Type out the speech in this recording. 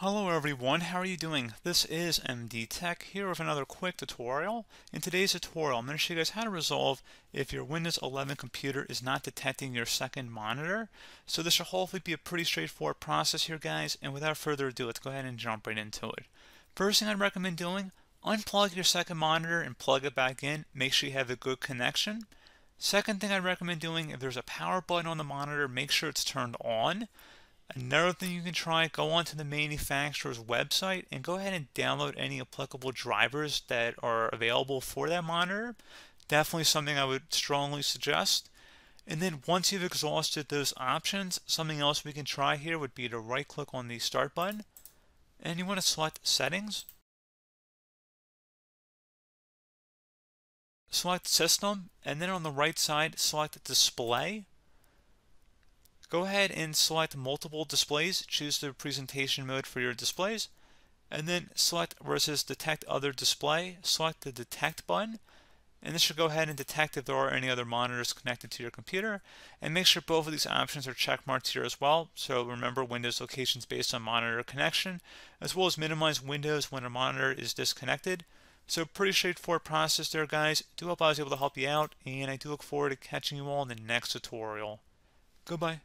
Hello everyone, how are you doing? This is MD Tech here with another quick tutorial. In today's tutorial, I'm going to show you guys how to resolve if your Windows 11 computer is not detecting your second monitor. So this should hopefully be a pretty straightforward process here guys, and without further ado, let's go ahead and jump right into it. First thing I'd recommend doing, unplug your second monitor and plug it back in. Make sure you have a good connection. Second thing I'd recommend doing, if there's a power button on the monitor, make sure it's turned on. Another thing you can try, go onto the manufacturer's website and go ahead and download any applicable drivers that are available for that monitor. Definitely something I would strongly suggest. And then once you've exhausted those options, something else we can try here would be to right click on the start button and you want to select settings. Select system and then on the right side select display Go ahead and select multiple displays, choose the presentation mode for your displays, and then select versus detect other display, select the detect button, and this should go ahead and detect if there are any other monitors connected to your computer, and make sure both of these options are checkmarked here as well, so remember Windows locations based on monitor connection, as well as minimize Windows when a monitor is disconnected. So pretty straightforward process there guys, do hope I was able to help you out, and I do look forward to catching you all in the next tutorial. Goodbye.